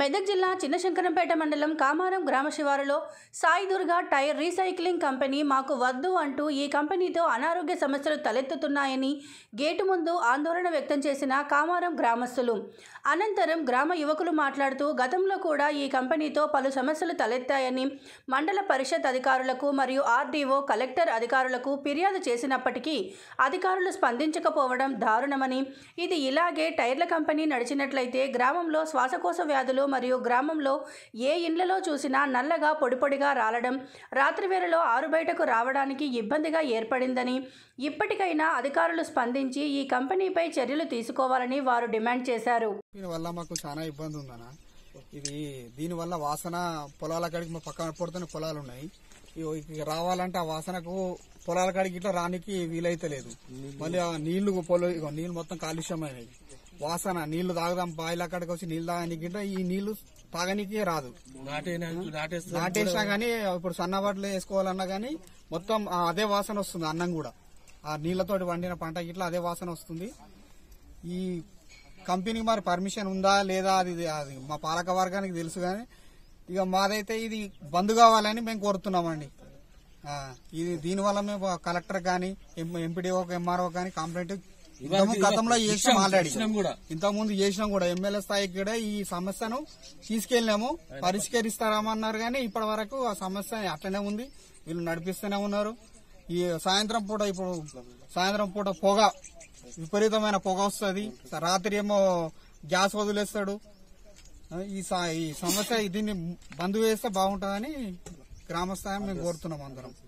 మెదక్ జిల్లా చిన్నశంకరంపేట మండలం కామారం గ్రామ శివారులో సాయిదుర్గా టైర్ రీసైక్లింగ్ కంపెనీ మాకు వద్దు అంటూ ఈ కంపెనీతో అనారోగ్య సమస్యలు తలెత్తుతున్నాయని గేటు ముందు ఆందోళన వ్యక్తం చేసిన కామారం గ్రామస్తులు అనంతరం గ్రామ యువకులు మాట్లాడుతూ గతంలో కూడా ఈ కంపెనీతో పలు సమస్యలు తలెత్తాయని మండల పరిషత్ అధికారులకు మరియు ఆర్డీఓ కలెక్టర్ అధికారులకు ఫిర్యాదు చేసినప్పటికీ అధికారులు స్పందించకపోవడం దారుణమని ఇది ఇలాగే టైర్ల కంపెనీ నడిచినట్లయితే గ్రామంలో శ్వాసకోశ వ్యాధులు మరియు గ్రామంలో ఏ ఇండ్లలో చూసినా నల్లగా పొడిపొడిగా రాలడం రాత్రివేళలో ఆరుబయటకు రావడానికి ఇబ్బందిగా ఏర్పడిందని ఇప్పటికైనా అధికారులు స్పందించి ఈ కంపెనీపై చర్యలు తీసుకోవాలని వారు డిమాండ్ చేశారు మాకు చాలా ఇది దీనివల్ల వాసన పొలాల కాడికి మా పక్కన పడుతున్న పొలాలు ఉన్నాయి రావాలంటే ఆ వాసనకు పొలాల కాడికి ఇట్లా రానికి వీలైతే లేదు మళ్ళీ ఆ నీళ్లు పొలం నీళ్ళు మొత్తం కాలుష్యం అయినాయి వాసన నీళ్లు తాగుదాం బాయిల్ అక్కడికి వచ్చి నీళ్లు తాగడానికి ఈ నీళ్లు తాగనీకే రాదు నాటేసినా గానీ ఇప్పుడు సన్నబట్లు వేసుకోవాలన్నా గానీ మొత్తం అదే వాసన వస్తుంది అన్నం కూడా ఆ నీళ్లతోటి వండిన పంట ఇట్లా అదే వాసన వస్తుంది ఈ కంపెనీ మరి పర్మిషన్ ఉందా లేదా అది అది మా పాలక వర్గానికి తెలుసు కానీ ఇక మాదైతే ఇది బంద్ కావాలని మేము కోరుతున్నామండి ఇది దీనివల్ల మేము కలెక్టర్ కానీ ఎంపీడీఓ ఎంఆర్ఓ కానీ కంప్లైంట్ ఇంతకు గతంలో చేసినాం ఆల్రెడీ ఇంతకు ముందు చేసినాం కూడా ఎమ్మెల్యే స్థాయికి కూడా ఈ సమస్యను తీసుకెళ్లినాము పరిష్కరిస్తారామన్నారు కానీ ఇప్పటి వరకు ఆ సమస్య అట్లనే ఉంది వీళ్ళు నడిపిస్తూనే ఉన్నారు ఈ సాయంత్రం పూట ఇప్పుడు సాయంత్రం పూట పొగ విపరీతమైన పొగ వస్తుంది రాత్రి ఏమో గ్యాస్ వదిలేస్తాడు ఈ సమస్య దీన్ని బంద్ వేస్తే బాగుంటుందని గ్రామస్థాయి మేము కోరుతున్నాం అందరం